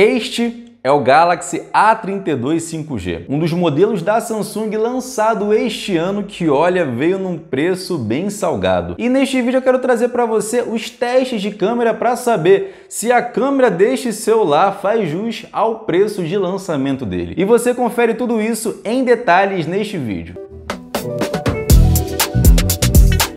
Este é o Galaxy A32 5G, um dos modelos da Samsung lançado este ano que, olha, veio num preço bem salgado. E neste vídeo eu quero trazer para você os testes de câmera para saber se a câmera deste celular faz jus ao preço de lançamento dele. E você confere tudo isso em detalhes neste vídeo.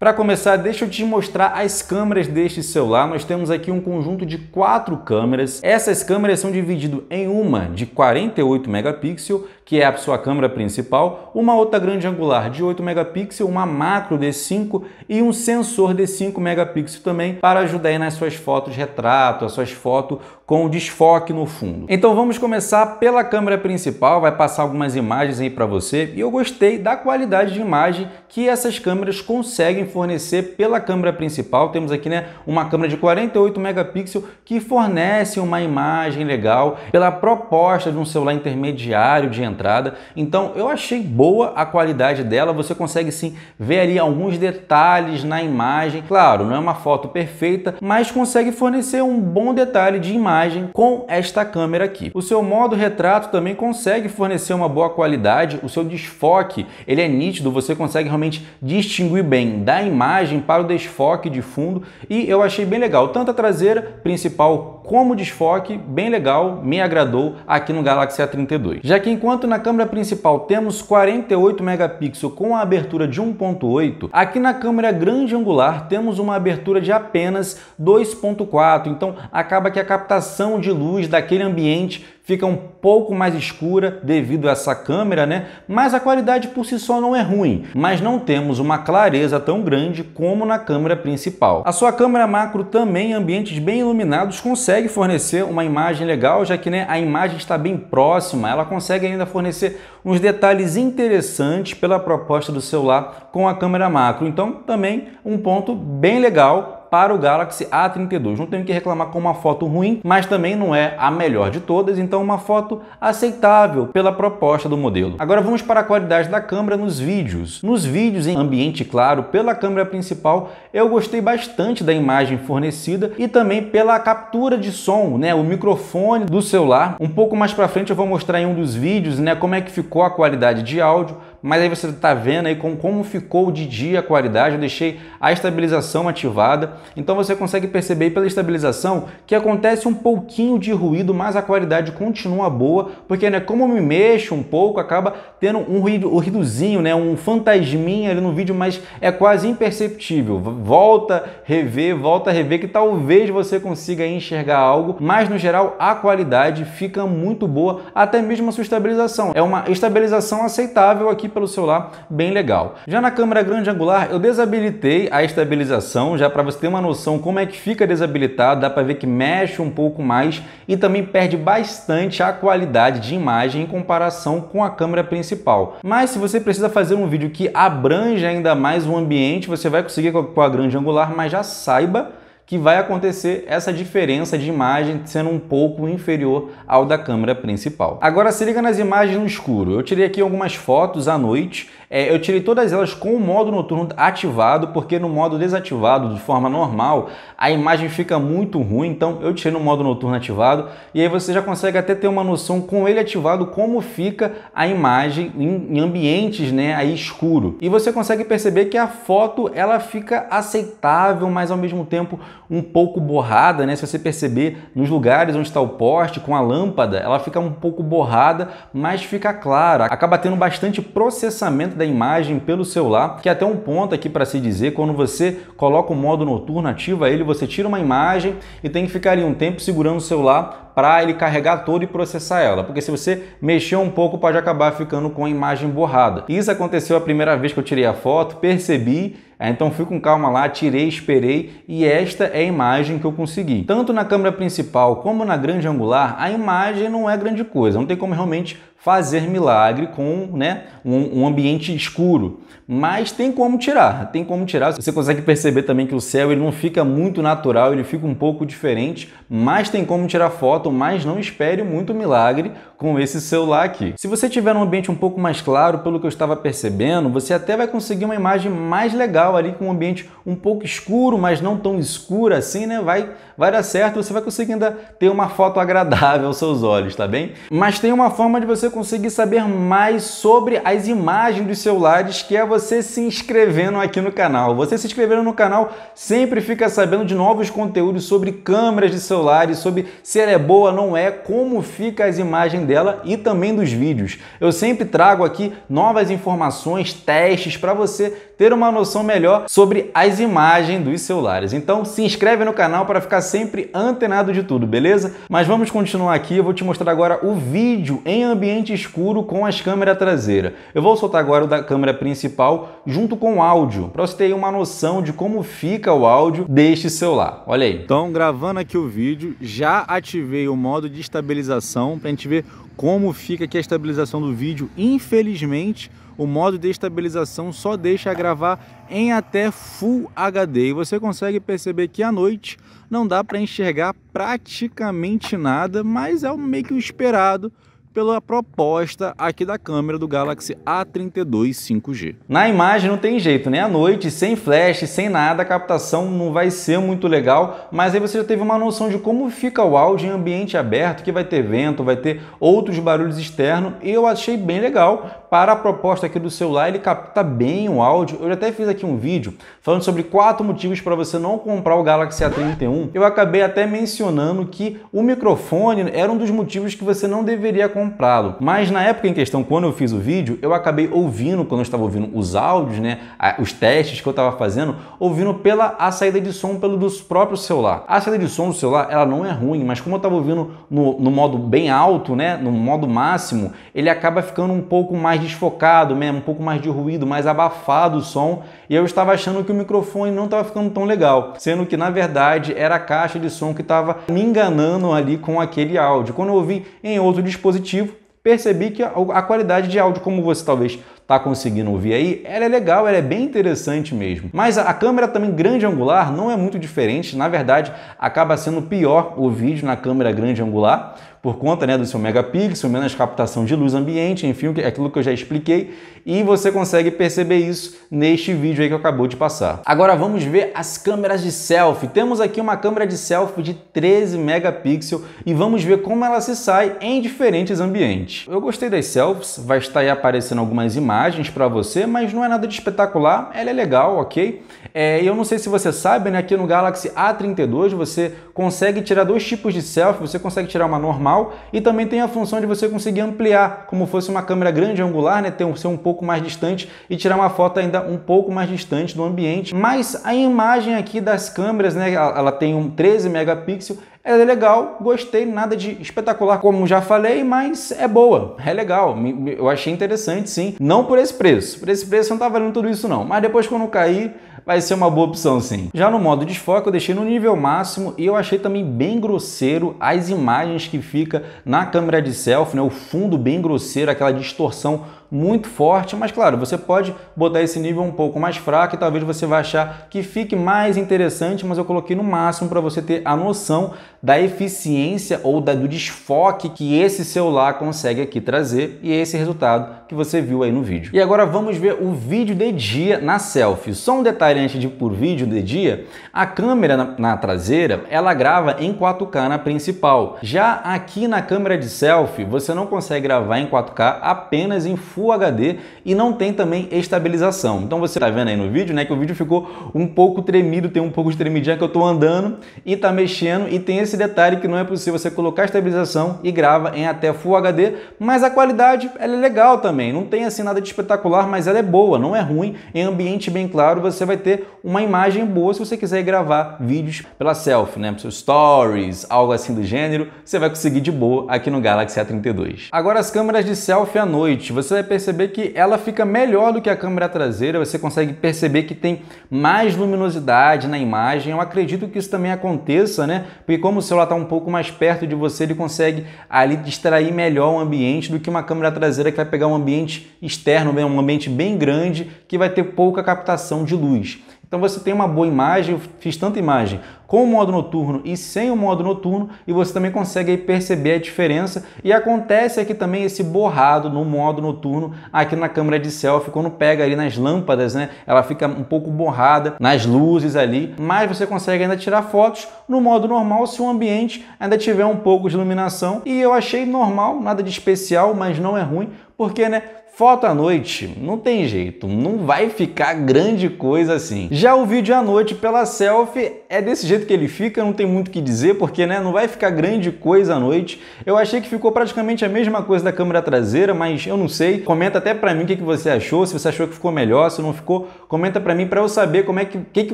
Para começar, deixa eu te mostrar as câmeras deste celular. Nós temos aqui um conjunto de quatro câmeras. Essas câmeras são divididas em uma de 48 megapixels que é a sua câmera principal, uma outra grande angular de 8 megapixels, uma macro D5 e um sensor de 5 megapixels também para ajudar nas suas fotos retrato, as suas fotos com desfoque no fundo. Então vamos começar pela câmera principal, vai passar algumas imagens aí para você e eu gostei da qualidade de imagem que essas câmeras conseguem fornecer pela câmera principal. Temos aqui né, uma câmera de 48 megapixels que fornece uma imagem legal pela proposta de um celular intermediário de entrada entrada. Então eu achei boa a qualidade dela, você consegue sim ver ali alguns detalhes na imagem. Claro, não é uma foto perfeita, mas consegue fornecer um bom detalhe de imagem com esta câmera aqui. O seu modo retrato também consegue fornecer uma boa qualidade, o seu desfoque ele é nítido, você consegue realmente distinguir bem da imagem para o desfoque de fundo e eu achei bem legal, tanto a traseira principal como desfoque, bem legal, me agradou aqui no Galaxy A32. Já que enquanto na câmera principal temos 48 megapixels com a abertura de 1.8, aqui na câmera grande angular temos uma abertura de apenas 2.4, então acaba que a captação de luz daquele ambiente fica um pouco mais escura devido a essa câmera, né? Mas a qualidade por si só não é ruim, mas não temos uma clareza tão grande como na câmera principal. A sua câmera macro também em ambientes bem iluminados consegue consegue fornecer uma imagem legal, já que né, a imagem está bem próxima, ela consegue ainda fornecer uns detalhes interessantes pela proposta do celular com a câmera macro. Então, também um ponto bem legal para o Galaxy A32. Não tenho que reclamar com uma foto ruim, mas também não é a melhor de todas, então é uma foto aceitável pela proposta do modelo. Agora vamos para a qualidade da câmera nos vídeos. Nos vídeos em ambiente claro, pela câmera principal, eu gostei bastante da imagem fornecida e também pela captura de som, né, o microfone do celular. Um pouco mais para frente eu vou mostrar em um dos vídeos, né, como é que ficou a qualidade de áudio, mas aí você está vendo aí com, como ficou de dia a qualidade, eu deixei a estabilização ativada, então você consegue perceber pela estabilização que acontece um pouquinho de ruído, mas a qualidade continua boa, porque né, como eu me mexo um pouco, acaba tendo um ruído, um ruídozinho, né, um fantasminha ali no vídeo, mas é quase imperceptível. Volta, rever, volta, rever, que talvez você consiga enxergar algo, mas no geral a qualidade fica muito boa, até mesmo a sua estabilização. É uma estabilização aceitável aqui pelo celular, bem legal. Já na câmera grande angular, eu desabilitei a estabilização, já para você ter uma noção como é que fica desabilitado, dá para ver que mexe um pouco mais e também perde bastante a qualidade de imagem em comparação com a câmera principal. Mas se você precisa fazer um vídeo que abrange ainda mais o ambiente, você vai conseguir com a grande angular, mas já saiba que vai acontecer essa diferença de imagem sendo um pouco inferior ao da câmera principal. Agora se liga nas imagens no escuro. Eu tirei aqui algumas fotos à noite é, eu tirei todas elas com o modo noturno ativado, porque no modo desativado, de forma normal, a imagem fica muito ruim, então eu tirei no modo noturno ativado, e aí você já consegue até ter uma noção com ele ativado como fica a imagem em, em ambientes né, aí escuro. E você consegue perceber que a foto ela fica aceitável, mas ao mesmo tempo um pouco borrada, né? Se você perceber nos lugares onde está o poste com a lâmpada, ela fica um pouco borrada, mas fica clara. Acaba tendo bastante processamento da imagem pelo celular, que é até um ponto aqui para se dizer, quando você coloca o modo noturno, ativa ele, você tira uma imagem e tem que ficar ali um tempo segurando o celular para ele carregar todo e processar ela, porque se você mexer um pouco pode acabar ficando com a imagem borrada. Isso aconteceu a primeira vez que eu tirei a foto, percebi é, então fui com calma lá, tirei, esperei e esta é a imagem que eu consegui. Tanto na câmera principal como na grande angular, a imagem não é grande coisa, não tem como realmente fazer milagre com né, um, um, ambiente escuro. Mas tem como tirar, tem como tirar. Você consegue perceber também que o céu ele não fica muito natural, ele fica um pouco diferente, mas tem como tirar foto, mas não espere muito milagre com esse celular aqui. Se você tiver um ambiente um pouco mais claro, pelo que eu estava percebendo, você até vai conseguir uma imagem mais legal ali com um ambiente um pouco escuro, mas não tão escuro assim, né? Vai, vai dar certo, você vai conseguir ainda ter uma foto agradável aos seus olhos, tá bem? Mas tem uma forma de você conseguir saber mais sobre as imagens dos celulares, que é você se inscrevendo aqui no canal. Você se inscrevendo no canal sempre fica sabendo de novos conteúdos sobre câmeras de celulares, sobre se ela é boa, não é, como fica as imagens dela e também dos vídeos. Eu sempre trago aqui novas informações, testes para você ter uma noção melhor sobre as imagens dos celulares. Então se inscreve no canal para ficar sempre antenado de tudo, beleza? Mas vamos continuar aqui, eu vou te mostrar agora o vídeo em ambiente escuro com as câmeras traseiras. Eu vou soltar agora o da câmera principal junto com o áudio, para você ter uma noção de como fica o áudio deste celular. Olha aí. Então, gravando aqui o vídeo, já ativei o modo de estabilização para a gente ver como fica aqui a estabilização do vídeo. Infelizmente, o modo de estabilização só deixa gravar em até Full HD e você consegue perceber que à noite não dá para enxergar praticamente nada, mas é meio que o esperado pela proposta aqui da câmera do Galaxy A32 5G. Na imagem não tem jeito, né? À noite, sem flash, sem nada, a captação não vai ser muito legal, mas aí você já teve uma noção de como fica o áudio em ambiente aberto, que vai ter vento, vai ter outros barulhos externos, e eu achei bem legal. Para a proposta aqui do celular, ele capta bem o áudio. Eu já até fiz aqui um vídeo falando sobre quatro motivos para você não comprar o Galaxy A31. Eu acabei até mencionando que o microfone era um dos motivos que você não deveria comprar comprá-lo. Mas na época em questão, quando eu fiz o vídeo, eu acabei ouvindo, quando eu estava ouvindo os áudios, né, os testes que eu estava fazendo, ouvindo pela a saída de som pelo dos próprios celular. A saída de som do celular, ela não é ruim, mas como eu estava ouvindo no, no, modo bem alto, né, no modo máximo, ele acaba ficando um pouco mais desfocado, mesmo, um pouco mais de ruído, mais abafado o som, e eu estava achando que o microfone não estava ficando tão legal, sendo que na verdade era a caixa de som que estava me enganando ali com aquele áudio. Quando eu ouvi em outro dispositivo objetivo, percebi que a qualidade de áudio, como você talvez está conseguindo ouvir aí, ela é legal, ela é bem interessante mesmo. Mas a câmera também grande angular não é muito diferente, na verdade acaba sendo pior o vídeo na câmera grande angular, por conta né, do seu megapixel, menos captação de luz ambiente, enfim, é aquilo que eu já expliquei, e você consegue perceber isso neste vídeo aí que eu acabou de passar. Agora vamos ver as câmeras de selfie. Temos aqui uma câmera de selfie de 13 megapixels e vamos ver como ela se sai em diferentes ambientes. Eu gostei das selfies, vai estar aí aparecendo algumas imagens para você, mas não é nada de espetacular, ela é legal, ok? É, eu não sei se você sabe, né, aqui no Galaxy A32 você consegue tirar dois tipos de selfie, você consegue tirar uma normal normal e também tem a função de você conseguir ampliar, como fosse uma câmera grande angular, né, ter um, ser um pouco mais distante e tirar uma foto ainda um pouco mais distante do ambiente. Mas a imagem aqui das câmeras, né, ela, ela tem um 13 megapixels, é legal, gostei, nada de espetacular, como já falei, mas é boa, é legal, eu achei interessante sim. Não por esse preço, por esse preço não tá valendo tudo isso não, mas depois quando cair, vai ser uma boa opção sim. Já no modo desfoque eu deixei no nível máximo e eu achei também bem grosseiro as imagens que fica na câmera de selfie, né? o fundo bem grosseiro, aquela distorção muito forte, mas claro, você pode botar esse nível um pouco mais fraco e talvez você vá achar que fique mais interessante, mas eu coloquei no máximo para você ter a noção da eficiência ou da, do desfoque que esse celular consegue aqui trazer e é esse resultado que você viu aí no vídeo. E agora vamos ver o vídeo de dia na selfie. Só um detalhe antes de por vídeo de dia, a câmera na, na traseira, ela grava em 4K na principal. Já aqui na câmera de selfie, você não consegue gravar em 4K apenas em Full Full HD e não tem também estabilização. Então você está vendo aí no vídeo, né, que o vídeo ficou um pouco tremido, tem um pouco de tremidinha que eu estou andando e está mexendo e tem esse detalhe que não é possível você colocar estabilização e grava em até Full HD, mas a qualidade ela é legal também, não tem assim nada de espetacular, mas ela é boa, não é ruim, em ambiente bem claro você vai ter uma imagem boa se você quiser gravar vídeos pela selfie, né, seus stories, algo assim do gênero, você vai conseguir de boa aqui no Galaxy A32. Agora as câmeras de selfie à noite, você vai perceber que ela fica melhor do que a câmera traseira, você consegue perceber que tem mais luminosidade na imagem. Eu acredito que isso também aconteça, né? Porque como o celular está um pouco mais perto de você, ele consegue ali distrair melhor o ambiente do que uma câmera traseira que vai pegar um ambiente externo, né? um ambiente bem grande, que vai ter pouca captação de luz. Então você tem uma boa imagem, eu fiz tanta imagem com o modo noturno e sem o modo noturno e você também consegue perceber a diferença e acontece aqui também esse borrado no modo noturno aqui na câmera de selfie quando pega ali nas lâmpadas, né? Ela fica um pouco borrada nas luzes ali, mas você consegue ainda tirar fotos no modo normal se o ambiente ainda tiver um pouco de iluminação e eu achei normal, nada de especial, mas não é ruim porque, né, Foto à noite, não tem jeito, não vai ficar grande coisa assim. Já o vídeo à noite pela selfie é desse jeito que ele fica, não tem muito o que dizer, porque né, não vai ficar grande coisa à noite. Eu achei que ficou praticamente a mesma coisa da câmera traseira, mas eu não sei. Comenta até pra mim o que, que você achou, se você achou que ficou melhor, se não ficou, comenta pra mim para eu saber como é que, que, que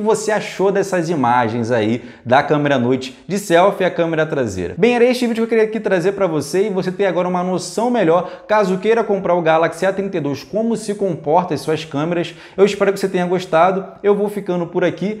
você achou dessas imagens aí da câmera à noite de selfie e a câmera traseira. Bem, era este vídeo que eu queria aqui trazer para você e você ter agora uma noção melhor, caso queira comprar o Galaxy A32, como se comporta as suas câmeras. Eu espero que você tenha gostado. Eu vou ficando por aqui.